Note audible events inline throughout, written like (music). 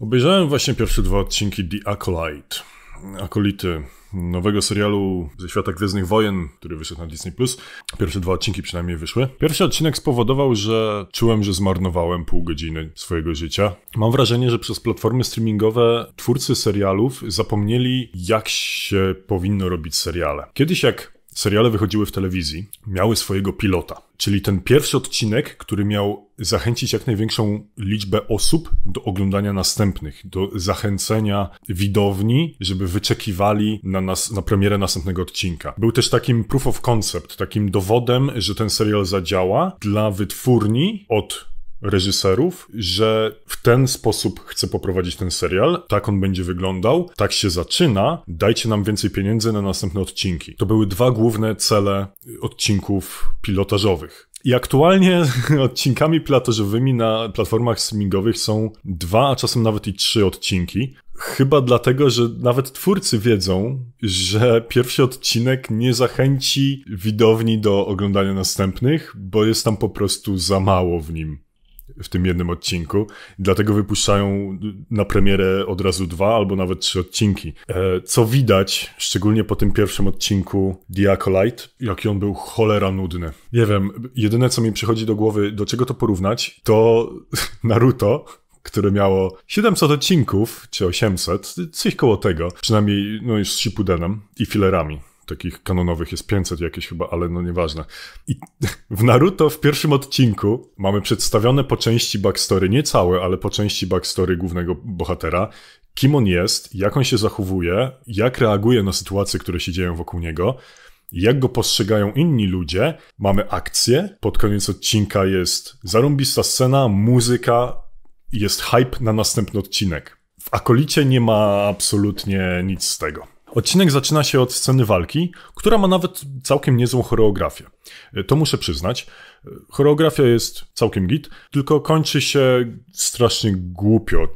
Obejrzałem właśnie pierwsze dwa odcinki The Acolyte. Akolity, nowego serialu ze świata Gwiezdnych Wojen, który wyszedł na Disney+. Pierwsze dwa odcinki przynajmniej wyszły. Pierwszy odcinek spowodował, że czułem, że zmarnowałem pół godziny swojego życia. Mam wrażenie, że przez platformy streamingowe twórcy serialów zapomnieli, jak się powinno robić seriale. Kiedyś jak seriale wychodziły w telewizji, miały swojego pilota. Czyli ten pierwszy odcinek, który miał zachęcić jak największą liczbę osób do oglądania następnych, do zachęcenia widowni, żeby wyczekiwali na, nas, na premierę następnego odcinka. Był też takim proof of concept, takim dowodem, że ten serial zadziała dla wytwórni od reżyserów, że w ten sposób chcę poprowadzić ten serial, tak on będzie wyglądał, tak się zaczyna, dajcie nam więcej pieniędzy na następne odcinki. To były dwa główne cele odcinków pilotażowych. I aktualnie (laughs) odcinkami pilotażowymi na platformach streamingowych są dwa, a czasem nawet i trzy odcinki. Chyba dlatego, że nawet twórcy wiedzą, że pierwszy odcinek nie zachęci widowni do oglądania następnych, bo jest tam po prostu za mało w nim w tym jednym odcinku. Dlatego wypuszczają na premierę od razu dwa albo nawet trzy odcinki. E, co widać, szczególnie po tym pierwszym odcinku The Acolyte, jaki on był cholera nudny. Nie wiem, jedyne co mi przychodzi do głowy, do czego to porównać, to (laughs) Naruto, które miało 700 odcinków, czy 800, coś koło tego, przynajmniej no już z Shippudenem i filerami takich kanonowych jest 500 jakieś chyba, ale no nieważne. I (laughs) w Naruto w pierwszym odcinku mamy przedstawione po części backstory, nie całe, ale po części backstory głównego bohatera, kim on jest, jak on się zachowuje, jak reaguje na sytuacje, które się dzieją wokół niego, jak go postrzegają inni ludzie. Mamy akcję, pod koniec odcinka jest zarąbista scena, muzyka, jest hype na następny odcinek. W Akolicie nie ma absolutnie nic z tego. Odcinek zaczyna się od sceny walki, która ma nawet całkiem niezłą choreografię. To muszę przyznać. Choreografia jest całkiem git, tylko kończy się strasznie głupio.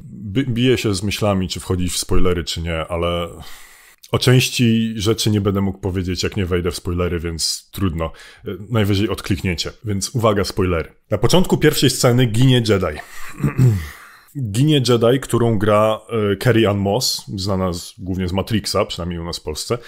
Bije się z myślami, czy wchodzi w spoilery, czy nie, ale o części rzeczy nie będę mógł powiedzieć, jak nie wejdę w spoilery, więc trudno. Najwyżej odkliknięcie. Więc uwaga, spoilery. Na początku pierwszej sceny ginie Jedi. (clears throat) ginie Jedi, którą gra e, Carrie Ann Moss, znana z, głównie z Matrixa, przynajmniej u nas w Polsce,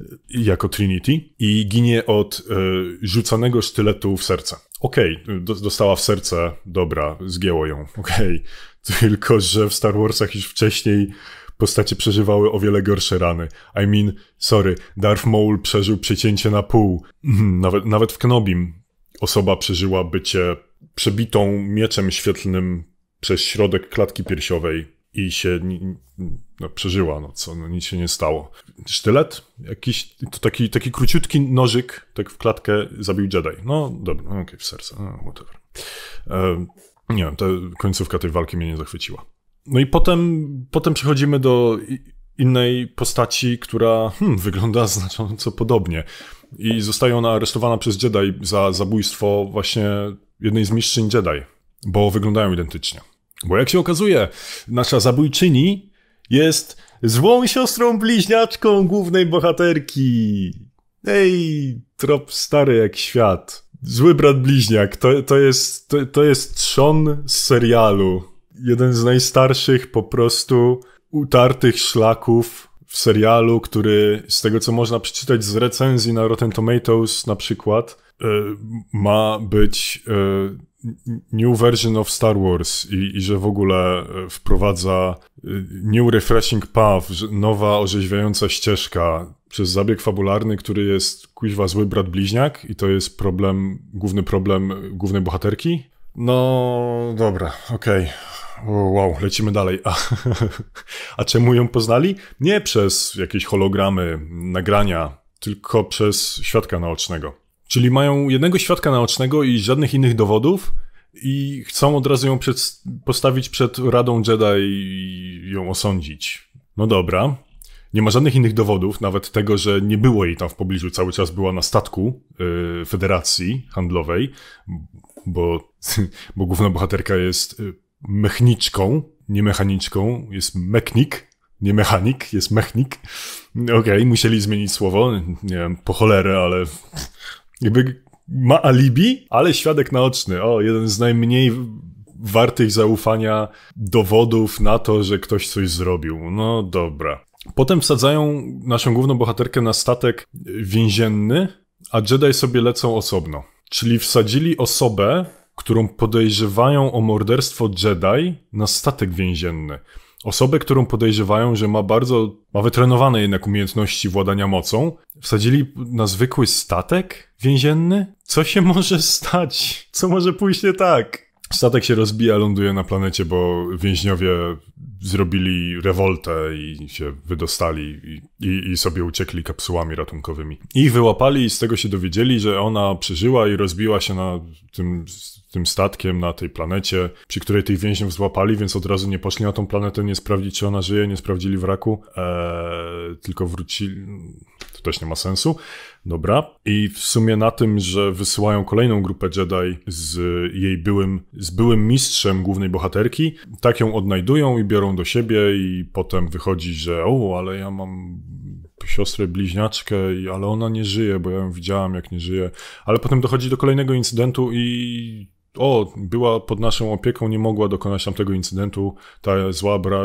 e, jako Trinity, i ginie od e, rzucanego sztyletu w serce. Okej, okay, dostała w serce, dobra, zgięło ją, okej. Okay. (laughs) Tylko, że w Star Warsach już wcześniej postacie przeżywały o wiele gorsze rany. I mean, sorry, Darth Maul przeżył przecięcie na pół. Mhm, nawet, nawet w Knobim osoba przeżyła bycie przebitą mieczem świetlnym przez środek klatki piersiowej i się no, przeżyła, no co, no, nic się nie stało. Sztylet, jakiś, to taki, taki króciutki nożyk, tak w klatkę zabił Jedi. No dobra, no, okej, okay, w serce, no, whatever. E, nie wiem, ta końcówka tej walki mnie nie zachwyciła. No i potem, potem przechodzimy do innej postaci, która hmm, wygląda znacząco podobnie. I zostaje ona aresztowana przez Jedi za zabójstwo właśnie jednej z mistrzyń Jedi bo wyglądają identycznie. Bo jak się okazuje, nasza zabójczyni jest złą siostrą bliźniaczką głównej bohaterki. Ej, trop stary jak świat. Zły brat bliźniak, to, to, jest, to, to jest trzon z serialu. Jeden z najstarszych po prostu utartych szlaków w serialu, który z tego co można przeczytać z recenzji na Rotten Tomatoes na przykład, Y, ma być y, new version of Star Wars i, i, że w ogóle y, wprowadza new refreshing path, nowa orzeźwiająca ścieżka przez zabieg fabularny, który jest kuźwa zły brat bliźniak i to jest problem, główny problem głównej bohaterki. No dobra, okej. Okay. Wow, lecimy dalej. A, (laughs) a czemu ją poznali? Nie przez jakieś hologramy, nagrania, tylko przez świadka naocznego. Czyli mają jednego świadka naocznego i żadnych innych dowodów i chcą od razu ją przed, postawić przed Radą Jedi i ją osądzić. No dobra. Nie ma żadnych innych dowodów, nawet tego, że nie było jej tam w pobliżu, cały czas była na statku yy, Federacji Handlowej, bo, (laughs) bo główna bohaterka jest y, mechniczką, nie mechaniczką, jest mechnik, nie mechanik, jest mechnik. Okej, okay, musieli zmienić słowo, nie wiem, po cholerę, ale jakby ma alibi, ale świadek naoczny. O, jeden z najmniej wartych zaufania dowodów na to, że ktoś coś zrobił. No dobra. Potem wsadzają naszą główną bohaterkę na statek więzienny, a Jedi sobie lecą osobno. Czyli wsadzili osobę, którą podejrzewają o morderstwo Jedi na statek więzienny. Osobę, którą podejrzewają, że ma bardzo, ma wytrenowane jednak umiejętności władania mocą, wsadzili na zwykły statek więzienny? Co się (laughs) może stać? Co może pójść nie tak? Statek się rozbija, ląduje na planecie, bo więźniowie zrobili rewoltę i się wydostali i, i, i, sobie uciekli kapsułami ratunkowymi. I wyłapali i z tego się dowiedzieli, że ona przeżyła i rozbiła się na tym tym statkiem na tej planecie, przy której tych więźniów złapali, więc od razu nie poszli na tą planetę, nie sprawdzili, czy ona żyje, nie sprawdzili wraku, eee, tylko wrócili. To też nie ma sensu. Dobra. I w sumie na tym, że wysyłają kolejną grupę Jedi z jej byłym, z byłym mistrzem głównej bohaterki, tak ją odnajdują i biorą do siebie i potem wychodzi, że o, ale ja mam siostrę bliźniaczkę, ale ona nie żyje, bo ja ją widziałam, jak nie żyje. Ale potem dochodzi do kolejnego incydentu i o, była pod naszą opieką, nie mogła dokonać tamtego incydentu, ta zła, bra,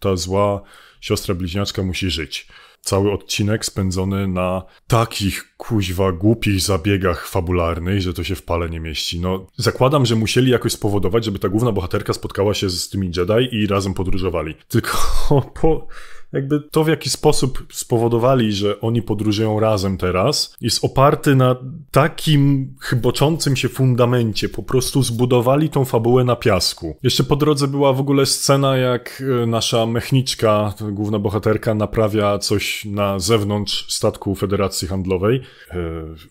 ta zła siostra bliźniaczka musi żyć. Cały odcinek spędzony na takich kuźwa głupich zabiegach fabularnych, że to się w pale nie mieści. No, zakładam, że musieli jakoś spowodować, żeby ta główna bohaterka spotkała się z tymi Jedi i razem podróżowali. Tylko (laughs) po jakby to w jaki sposób spowodowali, że oni podróżują razem teraz, jest oparty na takim chyboczącym się fundamencie. Po prostu zbudowali tą fabułę na piasku. Jeszcze po drodze była w ogóle scena, jak e, nasza mechniczka, główna bohaterka, naprawia coś na zewnątrz statku Federacji Handlowej. E,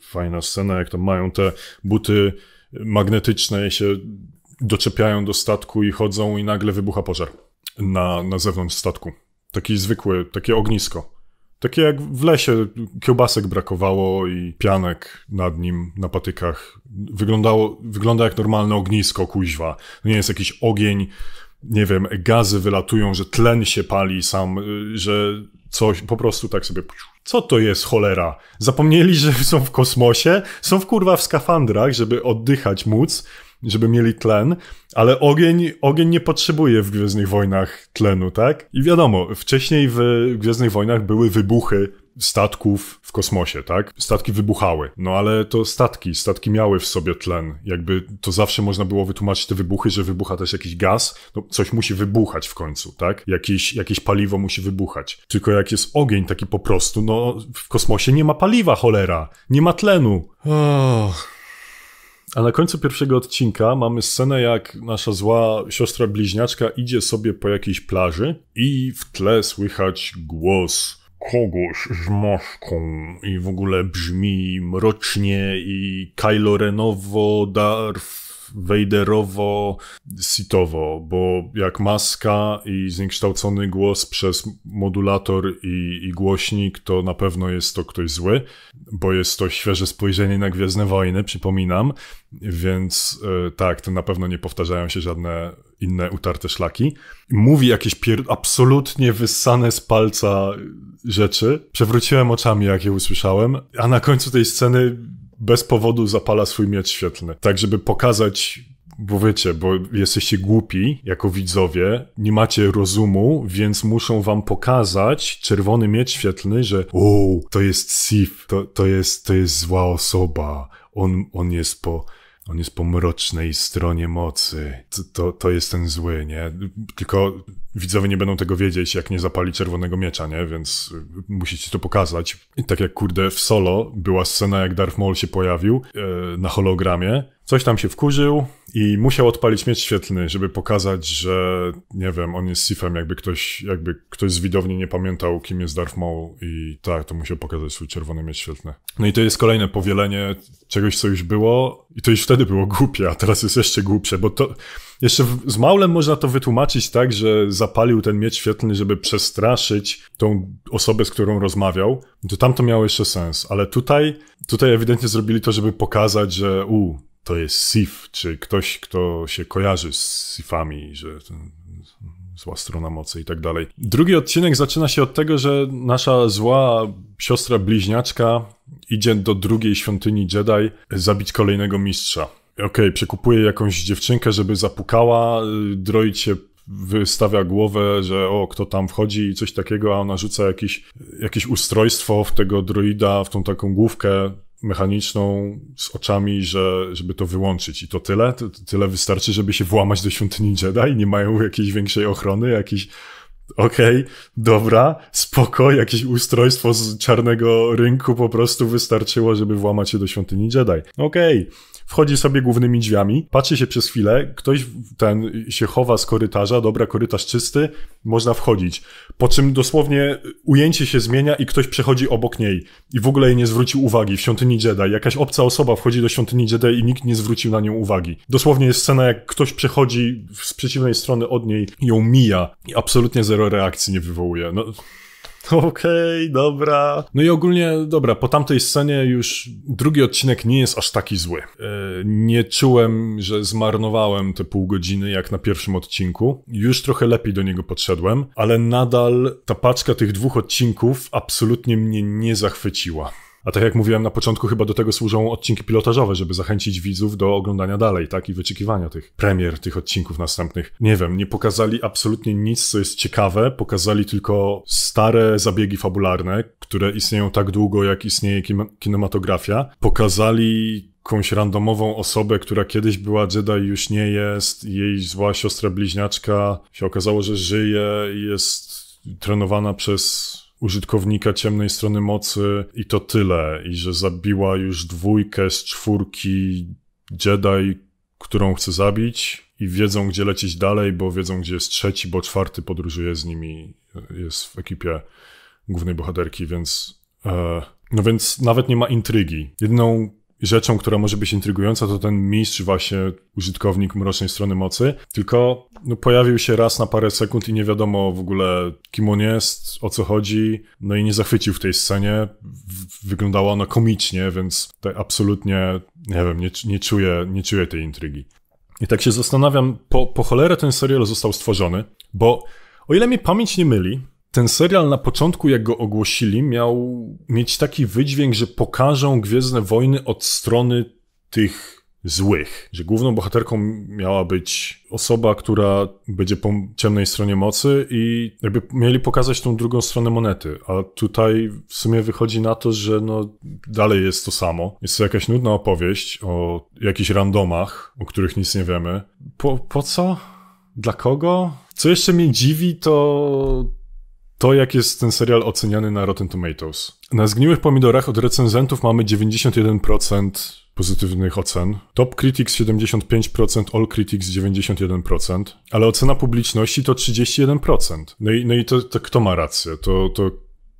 fajna scena, jak tam mają te buty magnetyczne i się doczepiają do statku i chodzą i nagle wybucha pożar na, na zewnątrz statku. Taki zwykły, takie ognisko. Takie jak w lesie kiełbasek brakowało i pianek nad nim na patykach. Wyglądało, wygląda jak normalne ognisko, kuźwa. To nie jest jakiś ogień, nie wiem, gazy wylatują, że tlen się pali sam, y, że coś, po prostu tak sobie... Co to jest cholera? Zapomnieli, że są w kosmosie? Są w kurwa w skafandrach, żeby oddychać móc żeby mieli tlen, ale ogień, ogień nie potrzebuje w Gwiezdnych Wojnach tlenu, tak? I wiadomo, wcześniej w Gwiezdnych Wojnach były wybuchy statków w kosmosie, tak? Statki wybuchały. No ale to statki, statki miały w sobie tlen. Jakby to zawsze można było wytłumaczyć te wybuchy, że wybucha też jakiś gaz. No coś musi wybuchać w końcu, tak? Jakieś, jakieś paliwo musi wybuchać. Tylko jak jest ogień taki po prostu, no w kosmosie nie ma paliwa, cholera. Nie ma tlenu. Oh. A na końcu pierwszego odcinka mamy scenę, jak nasza zła siostra bliźniaczka idzie sobie po jakiejś plaży i w tle słychać głos kogoś z maszką i w ogóle brzmi mrocznie i Kylo Renowo, Darth Wejderowo-sitowo, bo jak maska i zniekształcony głos przez modulator i, i głośnik, to na pewno jest to ktoś zły, bo jest to świeże spojrzenie na Gwiezdne Wojny, przypominam, więc yy, tak, to na pewno nie powtarzają się żadne inne utarte szlaki. Mówi jakieś absolutnie wyssane z palca rzeczy. Przewróciłem oczami, jak je usłyszałem, a na końcu tej sceny bez powodu zapala swój miecz świetlny. Tak, żeby pokazać bo wiecie, bo jesteście głupi jako widzowie, nie macie rozumu, więc muszą wam pokazać czerwony miecz świetlny, że o, to jest Sif, to, to, jest, to jest zła osoba, on, on jest po on jest po mrocznej stronie mocy. To, to jest ten zły, nie? Tylko widzowie nie będą tego wiedzieć, jak nie zapali czerwonego miecza, nie? Więc y, musicie to pokazać. I tak jak, kurde, w Solo była scena, jak Darth Maul się pojawił yy, na hologramie coś tam się wkurzył i musiał odpalić miecz świetlny, żeby pokazać, że nie wiem, on jest Sifem, jakby ktoś, jakby ktoś z widowni nie pamiętał, kim jest Darth Maul i tak, to musiał pokazać swój czerwony miecz świetlny. No i to jest kolejne powielenie czegoś, co już było i to już wtedy było głupie, a teraz jest jeszcze głupsze, bo to jeszcze w, z Maulem można to wytłumaczyć tak, że zapalił ten miecz świetlny, żeby przestraszyć tą osobę, z którą rozmawiał, to tam to miało jeszcze sens, ale tutaj, tutaj ewidentnie zrobili to, żeby pokazać, że u, to jest SIF, czy ktoś, kto się kojarzy z SIFami, że zła strona mocy i tak dalej. Drugi odcinek zaczyna się od tego, że nasza zła siostra bliźniaczka idzie do drugiej świątyni Jedi zabić kolejnego mistrza. Okej, okay, przekupuje jakąś dziewczynkę, żeby zapukała, y, droid się wystawia głowę, że o, kto tam wchodzi i coś takiego, a ona rzuca jakieś, jakieś ustrojstwo w tego droida, w tą taką główkę, mechaniczną z oczami, że, żeby to wyłączyć. I to tyle? To, to tyle wystarczy, żeby się włamać do świątyni Jedi? Nie mają jakiejś większej ochrony, jakichś okej, okay, dobra, spoko, jakieś ustrojstwo z czarnego rynku po prostu wystarczyło, żeby włamać się do świątyni Jedi. Okej. Okay. Wchodzi sobie głównymi drzwiami, patrzy się przez chwilę, ktoś ten się chowa z korytarza, dobra, korytarz czysty, można wchodzić. Po czym dosłownie ujęcie się zmienia i ktoś przechodzi obok niej i w ogóle jej nie zwrócił uwagi w świątyni Jedi. Jakaś obca osoba wchodzi do świątyni Jedi i nikt nie zwrócił na nią uwagi. Dosłownie jest scena, jak ktoś przechodzi z przeciwnej strony od niej, ją mija i absolutnie ze zero reakcji nie wywołuje. No, (laughs) Okej, okay, dobra. No i ogólnie, dobra, po tamtej scenie już drugi odcinek nie jest aż taki zły. E, nie czułem, że zmarnowałem te pół godziny jak na pierwszym odcinku. Już trochę lepiej do niego podszedłem, ale nadal ta paczka tych dwóch odcinków absolutnie mnie nie zachwyciła. A tak jak mówiłem na początku, chyba do tego służą odcinki pilotażowe, żeby zachęcić widzów do oglądania dalej, tak? I wyczekiwania tych premier, tych odcinków następnych. Nie wiem, nie pokazali absolutnie nic, co jest ciekawe. Pokazali tylko stare zabiegi fabularne, które istnieją tak długo, jak istnieje kin kinematografia. Pokazali jakąś randomową osobę, która kiedyś była Jedi już nie jest, jej zła siostra bliźniaczka się okazało, że żyje i jest trenowana przez użytkownika ciemnej strony mocy i to tyle. I że zabiła już dwójkę z czwórki Jedi, którą chce zabić i wiedzą, gdzie lecieć dalej, bo wiedzą, gdzie jest trzeci, bo czwarty podróżuje z nimi, jest w ekipie głównej bohaterki, więc... E, no więc nawet nie ma intrygi. Jedną rzeczą, która może być intrygująca, to ten mistrz, właśnie użytkownik mrocznej strony mocy, tylko no, pojawił się raz na parę sekund i nie wiadomo w ogóle kim on jest, o co chodzi, no i nie zachwycił w tej scenie. Wyglądała ona komicznie, więc tutaj absolutnie, nie wiem, nie, nie, czuję, nie czuję tej intrygi. I tak się zastanawiam, po, po cholerę ten serial został stworzony, bo o ile mnie pamięć nie myli, ten serial na początku, jak go ogłosili, miał mieć taki wydźwięk, że pokażą Gwiezdne Wojny od strony tych złych. Że główną bohaterką miała być osoba, która będzie po ciemnej stronie mocy i jakby mieli pokazać tą drugą stronę monety, a tutaj w sumie wychodzi na to, że no dalej jest to samo. Jest to jakaś nudna opowieść o jakichś randomach, o których nic nie wiemy. Po, po co? Dla kogo? Co jeszcze mnie dziwi, to to, jak jest ten serial oceniany na Rotten Tomatoes. Na zgniłych pomidorach od recenzentów mamy 91% pozytywnych ocen. Top Critics 75%, All Critics 91%, ale ocena publiczności to 31%. No i, no i to, to kto ma rację? To, to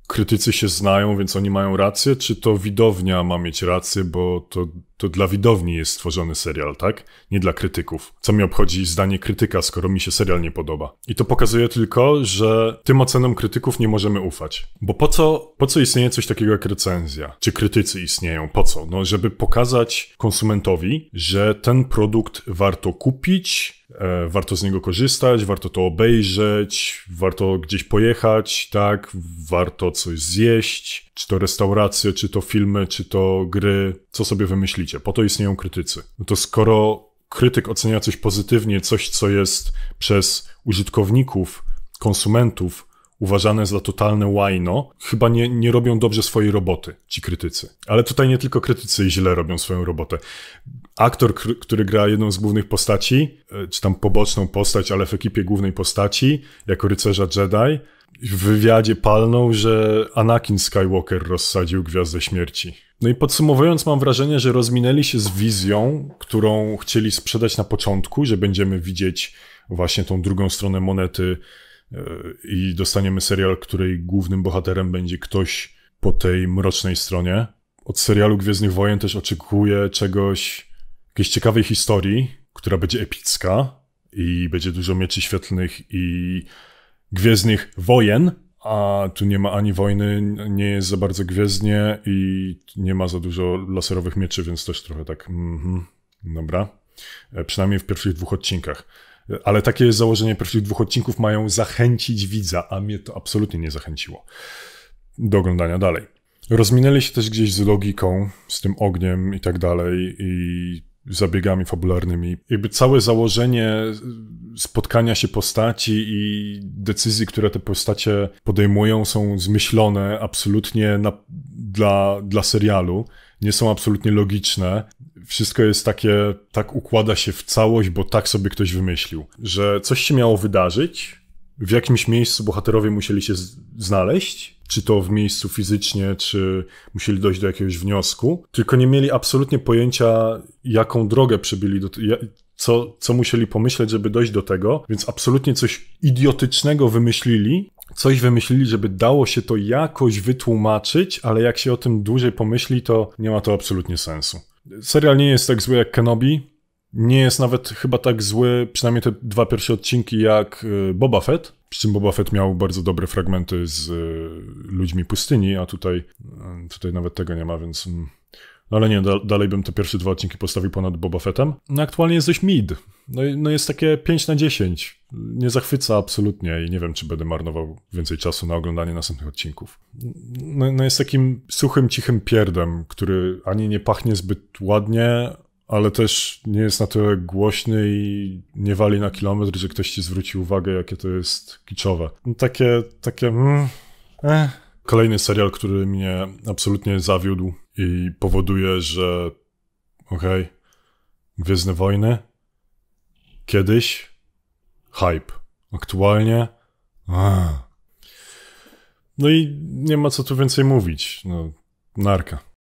krytycy się znają, więc oni mają rację, czy to widownia ma mieć rację, bo to, to dla widowni jest stworzony serial, tak? Nie dla krytyków. Co mi obchodzi zdanie krytyka, skoro mi się serial nie podoba? I to pokazuje tylko, że tym ocenom krytyków nie możemy ufać. Bo po co, po co istnieje coś takiego jak recenzja? Czy krytycy istnieją? Po co? No, żeby pokazać konsumentowi, że ten produkt warto kupić, E, warto z niego korzystać, warto to obejrzeć, warto gdzieś pojechać, tak, warto coś zjeść, czy to restauracje, czy to filmy, czy to gry, co sobie wymyślicie. Po to istnieją krytycy. No to skoro krytyk ocenia coś pozytywnie, coś, co jest przez użytkowników, konsumentów uważane za totalne łajno, chyba nie, nie robią dobrze swojej roboty, ci krytycy. Ale tutaj nie tylko krytycy źle robią swoją robotę. Aktor, który gra jedną z głównych postaci, e, czy tam poboczną postać, ale w ekipie głównej postaci, jako rycerza Jedi, w wywiadzie palnął, że Anakin Skywalker rozsadził Gwiazdę Śmierci. No i podsumowując, mam wrażenie, że rozminęli się z wizją, którą chcieli sprzedać na początku, że będziemy widzieć właśnie tą drugą stronę monety E, i dostaniemy serial, której głównym bohaterem będzie ktoś po tej mrocznej stronie. Od serialu Gwiezdnych Wojen też oczekuję czegoś, jakiejś ciekawej historii, która będzie epicka i będzie dużo mieczy świetlnych i Gwiezdnych Wojen, a tu nie ma ani wojny, nie jest za bardzo gwiezdnie i nie ma za dużo laserowych mieczy, więc też trochę tak, mhm, dobra. E, przynajmniej w pierwszych dwóch odcinkach. Ale takie założenie pierwszych dwóch odcinków mają zachęcić widza, a mnie to absolutnie nie zachęciło do oglądania dalej. Rozminęli się też gdzieś z logiką, z tym ogniem i tak dalej, i zabiegami fabularnymi. Jakby całe założenie spotkania się postaci i decyzji, które te postacie podejmują, są zmyślone absolutnie na, dla, dla serialu. Nie są absolutnie logiczne wszystko jest takie, tak układa się w całość, bo tak sobie ktoś wymyślił, że coś się miało wydarzyć, w jakimś miejscu bohaterowie musieli się znaleźć, czy to w miejscu fizycznie, czy musieli dojść do jakiegoś wniosku, tylko nie mieli absolutnie pojęcia, jaką drogę przybyli do. Co, co musieli pomyśleć, żeby dojść do tego, więc absolutnie coś idiotycznego wymyślili, coś wymyślili, żeby dało się to jakoś wytłumaczyć, ale jak się o tym dłużej pomyśli, to nie ma to absolutnie sensu. Serial nie jest tak zły jak Kenobi. Nie jest nawet chyba tak zły, przynajmniej te dwa pierwsze odcinki, jak e, Boba Fett. Przy czym Boba Fett miał bardzo dobre fragmenty z e, ludźmi pustyni, a tutaj, e, tutaj nawet tego nie ma, więc mm, no ale nie, da, dalej bym te pierwsze dwa odcinki postawił ponad Boba Fettem. No aktualnie jest dość mid. No, no jest takie 5 na 10. Nie zachwyca absolutnie i nie wiem, czy będę marnował więcej czasu na oglądanie następnych odcinków. No, no jest takim suchym, cichym pierdem, który ani nie pachnie zbyt ładnie, ale też nie jest na tyle głośny i nie wali na kilometr, że ktoś ci zwróci uwagę, jakie to jest kiczowe. No, takie, takie... Mm, eh. Kolejny serial, który mnie absolutnie zawiódł i powoduje, że okej, okay, Gwiezdne Wojny kiedyś hype, aktualnie aah. no i nie ma co tu więcej mówić, no narka.